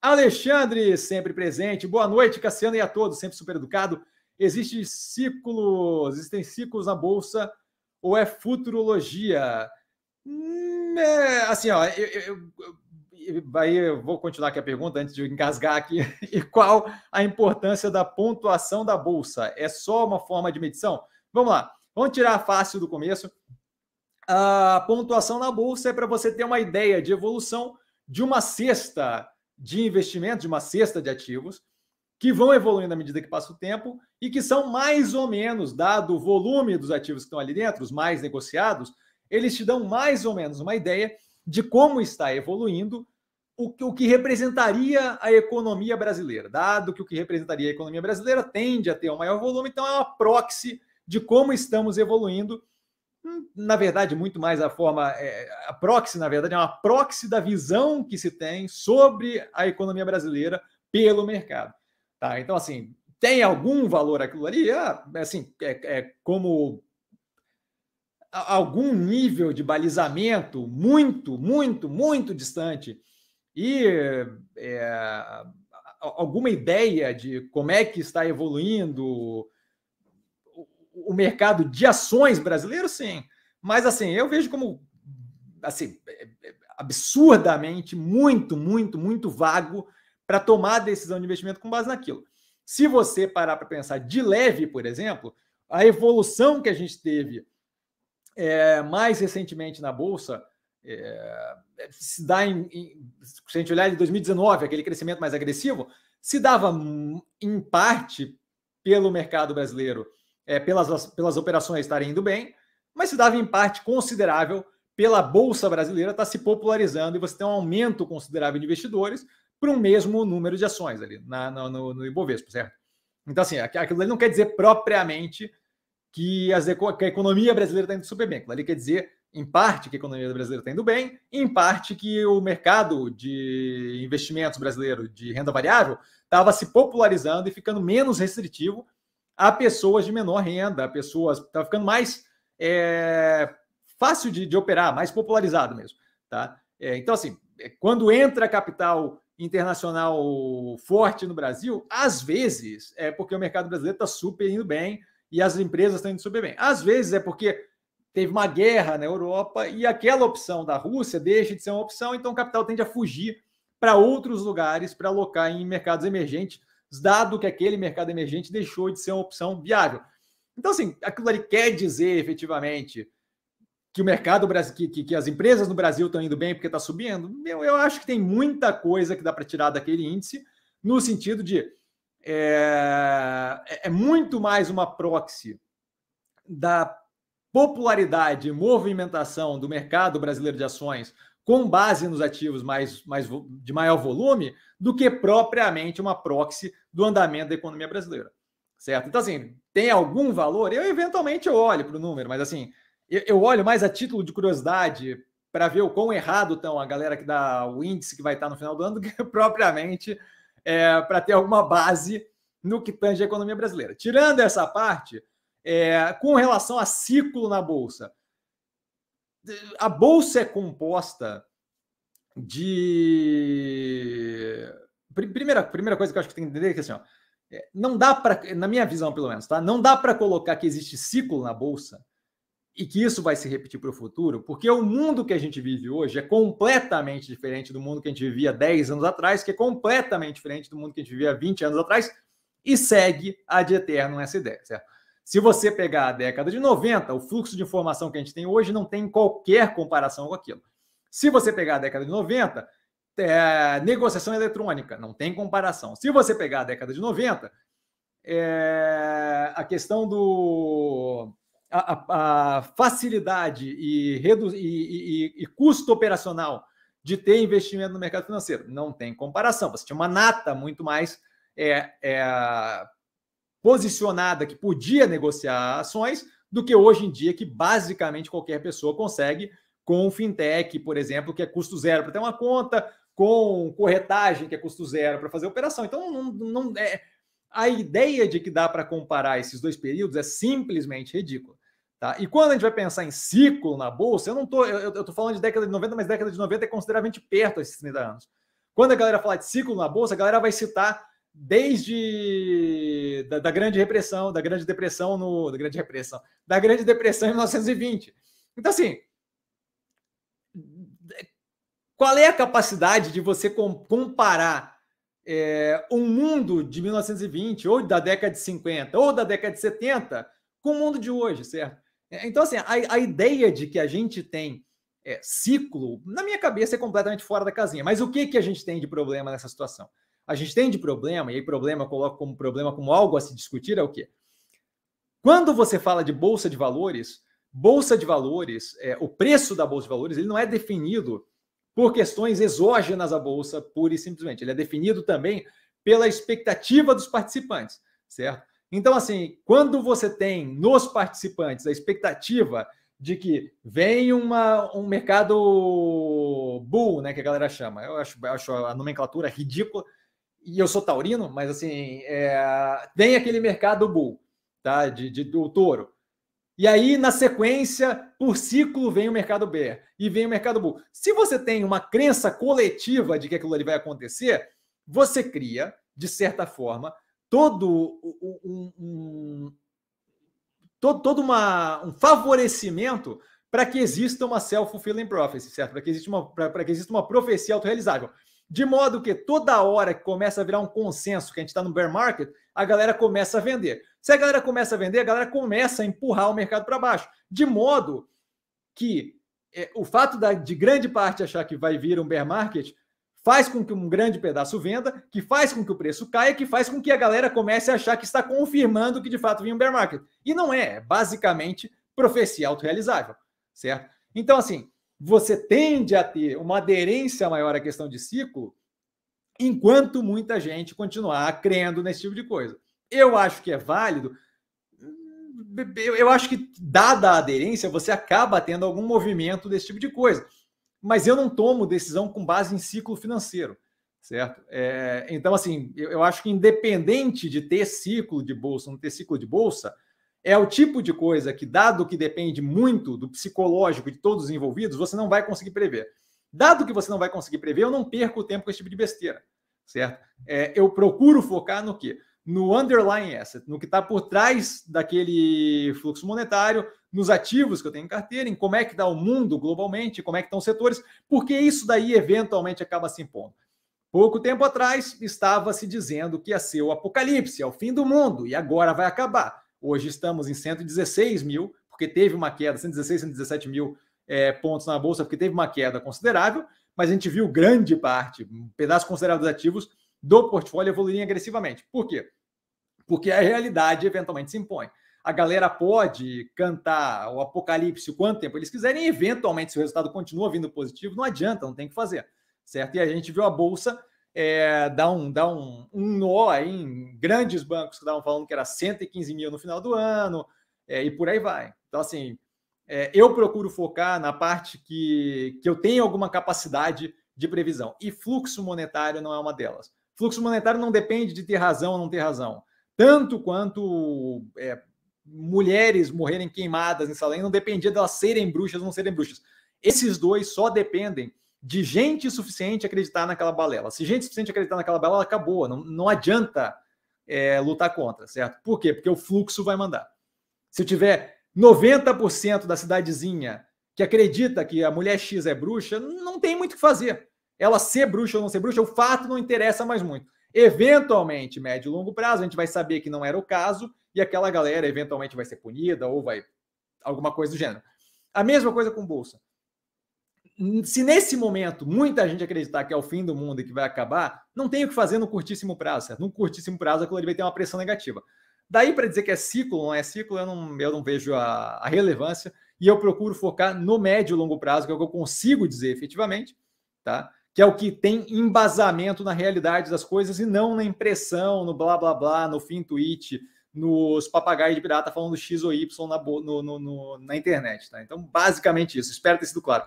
Alexandre, sempre presente. Boa noite, Cassiano e a todos, sempre super educado. Existem ciclos, existem ciclos na bolsa ou é futurologia? Hum, é, assim, ó, eu, eu, eu, aí eu vou continuar com a pergunta antes de engasgar aqui. E qual a importância da pontuação da bolsa? É só uma forma de medição? Vamos lá, vamos tirar fácil do começo. A pontuação na bolsa é para você ter uma ideia de evolução de uma cesta de investimento, de uma cesta de ativos, que vão evoluindo à medida que passa o tempo e que são mais ou menos, dado o volume dos ativos que estão ali dentro, os mais negociados, eles te dão mais ou menos uma ideia de como está evoluindo o, que representaria a economia brasileira. Dado que o que representaria a economia brasileira tende a ter um maior volume, então é uma proxy de como estamos evoluindo na verdade, muito mais a forma, é, a proxy, na verdade, é uma proxy da visão que se tem sobre a economia brasileira pelo mercado. Tá? Então, assim, tem algum valor aquilo ali? Ah, é, assim, é, é como algum nível de balizamento muito, muito, muito distante e é, alguma ideia de como é que está evoluindo o mercado de ações brasileiro, sim. Mas assim, eu vejo como assim, é, é, absurdamente muito, muito, muito vago para tomar a decisão de investimento com base naquilo. Se você parar para pensar de leve, por exemplo, a evolução que a gente teve é, mais recentemente na Bolsa é, se dá em, em, Se a gente olhar de 2019, aquele crescimento mais agressivo, se dava hum, em parte pelo mercado brasileiro é, pelas, pelas operações estarem indo bem, mas se dava em parte considerável pela Bolsa Brasileira estar tá se popularizando e você tem um aumento considerável de investidores para um mesmo número de ações ali na, no, no Ibovespa, certo? Então, assim, aquilo ali não quer dizer propriamente que, as, que a economia brasileira está indo super bem. Aquilo ali quer dizer, em parte, que a economia brasileira está indo bem, em parte, que o mercado de investimentos brasileiro de renda variável estava se popularizando e ficando menos restritivo a pessoas de menor renda, a pessoas. Está ficando mais é, fácil de, de, operar, mais popularizado mesmo. Tá? É, então, assim, é, quando entra capital internacional forte no Brasil, às vezes é porque o mercado brasileiro está super indo bem e as empresas estão indo super bem. Às vezes é porque teve uma guerra na Europa e aquela opção da Rússia deixa de ser uma opção, então o capital tende a fugir para outros lugares para alocar em mercados emergentes dado que aquele mercado emergente deixou de ser uma opção viável. Então, assim, aquilo ali quer dizer efetivamente que o mercado, que, que, que as empresas no Brasil estão indo bem porque está subindo? Eu, eu acho que tem muita coisa que dá para tirar daquele índice, no sentido de é, é, é muito mais uma proxy da popularidade e movimentação do mercado brasileiro de ações com base nos ativos mais, mais, de maior volume do que propriamente uma proxy do andamento da economia brasileira. Certo? Então, assim, tem algum valor? Eu eventualmente eu olho para o número, mas assim, eu, eu olho mais a título de curiosidade para ver o quão errado estão a galera que dá o índice que vai estar no final do ano do que propriamente é, para ter alguma base no que tange a economia brasileira. Tirando essa parte, é, com relação a ciclo na Bolsa, a bolsa é composta de. Primeira, primeira coisa que eu acho que tem que entender é que assim, ó, é, não dá para, na minha visão pelo menos, tá? Não dá para colocar que existe ciclo na bolsa e que isso vai se repetir para o futuro, porque o mundo que a gente vive hoje é completamente diferente do mundo que a gente vivia 10 anos atrás, que é completamente diferente do mundo que a gente vivia 20 anos atrás, e segue a de eterno essa ideia, certo? Se você pegar a década de 90, o fluxo de informação que a gente tem hoje não tem qualquer comparação com aquilo. Se você pegar a década de 90, é, negociação eletrônica, não tem comparação. Se você pegar a década de 90, é, a questão do. A, a, a facilidade e, e, e, e custo operacional de ter investimento no mercado financeiro. Não tem comparação. Você tinha uma nata muito mais é, é, posicionada que podia negociar ações do que hoje em dia, que basicamente qualquer pessoa consegue com fintech, por exemplo, que é custo zero para ter uma conta, com corretagem, que é custo zero para fazer operação. Então, não, não é, a ideia de que dá para comparar esses dois períodos é simplesmente ridícula. Tá? E quando a gente vai pensar em ciclo na bolsa, eu não tô, eu, eu tô falando de década de 90, mas década de 90 é consideravelmente perto esses 30 anos. Quando a galera falar de ciclo na bolsa, a galera vai citar desde da, da, grande repressão, da grande depressão no da grande repressão, da grande depressão em 1920. Então assim, qual é a capacidade de você comparar é, um mundo de 1920 ou da década de 50 ou da década de 70 com o mundo de hoje, certo? É, então assim, a, a ideia de que a gente tem é, ciclo, na minha cabeça é completamente fora da casinha. Mas o que que a gente tem de problema nessa situação? a gente tem de problema, e aí problema eu coloco como problema, como algo a se discutir, é o quê? Quando você fala de bolsa de valores, bolsa de valores, é, o preço da bolsa de valores, ele não é definido por questões exógenas à bolsa, pura e simplesmente. Ele é definido também pela expectativa dos participantes, certo? Então, assim, quando você tem nos participantes a expectativa de que vem uma, um mercado bull, né, que a galera chama, eu acho, acho a nomenclatura ridícula, e eu sou taurino, mas assim, é, tem aquele mercado bull, tá? De, de, do touro. E aí, na sequência, por ciclo, vem o mercado bear e vem o mercado bull. Se você tem uma crença coletiva de que aquilo ali vai acontecer, você cria, de certa forma, todo um, um todo, todo uma, um favorecimento para que exista uma self-fulfilling prophecy, certo? Para que, exista uma, para que exista uma profecia autorrealizável. De modo que toda hora que começa a virar um consenso que a gente está no bear market, a galera começa a vender. Se a galera começa a vender, a galera começa a empurrar o mercado para baixo. De modo que é, o fato da, de grande parte achar que vai vir um bear market faz com que um grande pedaço venda, que faz com que o preço caia, que faz com que a galera comece a achar que está confirmando que de fato vem um bear market. E não é, é basicamente profecia autorrealizável, certo? Então, assim, você tende a ter uma aderência maior à questão de ciclo, enquanto muita gente continuar crendo nesse tipo de coisa. Eu acho que é válido. Eu acho que, dada a aderência, você acaba tendo algum movimento desse tipo de coisa. Mas eu não tomo decisão com base em ciclo financeiro, certo? É, então, assim, eu, eu acho que independente de ter ciclo de bolsa, não ter ciclo de bolsa, é o tipo de coisa que, dado que depende muito do psicológico de todos os envolvidos, você não vai conseguir prever. Dado que você não vai conseguir prever, eu não perco o tempo com esse tipo de besteira, certo? É, eu procuro focar no quê? No underlying asset, no que está por trás daquele fluxo monetário, nos ativos que eu tenho em carteira, em como é que dá tá o mundo globalmente, como é que estão os setores, porque isso daí eventualmente acaba se impondo. Pouco tempo atrás estava se dizendo que ia ser o apocalipse, é o fim do mundo, e agora vai acabar. Hoje estamos em 116 mil, porque teve uma queda, 116, 117 mil é, pontos na bolsa, porque teve uma queda considerável, mas a gente viu grande parte, um pedaço considerável dos ativos do portfólio evoluírem agressivamente. Por quê? Porque a realidade eventualmente se impõe. A galera pode cantar o apocalipse o quanto tempo eles quiserem, eventualmente, se o resultado continua vindo positivo, não adianta, não tem o que fazer. Certo? E a gente viu a bolsa é, dá, um, dá um, um nó aí em grandes bancos que estavam falando que era 115 mil no final do ano, é, e por aí vai. Então, assim, é, eu procuro focar na parte que, que eu tenho alguma capacidade de previsão. E fluxo monetário não é uma delas. Fluxo monetário não depende de ter razão ou não ter razão. Tanto quanto é, mulheres morrerem queimadas em Salém, não dependia delas serem bruxas ou não serem bruxas. Esses dois só dependem de gente suficiente acreditar naquela balela. Se gente suficiente acreditar naquela balela, acabou. Não, não adianta é, lutar contra, certo? Por quê? Porque o fluxo vai mandar. Se tiver 90% da cidadezinha que acredita que a mulher X é bruxa, não tem muito o que fazer. Ela ser bruxa ou não ser bruxa, o fato não interessa mais muito. Eventualmente, médio e longo prazo, a gente vai saber que não era o caso e aquela galera eventualmente vai ser punida ou vai alguma coisa do gênero. A mesma coisa com bolsa se nesse momento muita gente acreditar que é o fim do mundo e que vai acabar, não tem o que fazer no curtíssimo prazo, certo? No curtíssimo prazo, aquilo ali vai ter uma pressão negativa. Daí para dizer que é ciclo, não é ciclo, eu não, eu não vejo a, a, relevância e eu procuro focar no médio e longo prazo, que é o que eu consigo dizer efetivamente, tá? Que é o que tem embasamento na realidade das coisas e não na impressão, no blá blá blá, no fim tweet, nos papagaios de pirata falando X ou Y na, no, no, no, na internet, tá? Então, basicamente isso. Espero ter sido claro.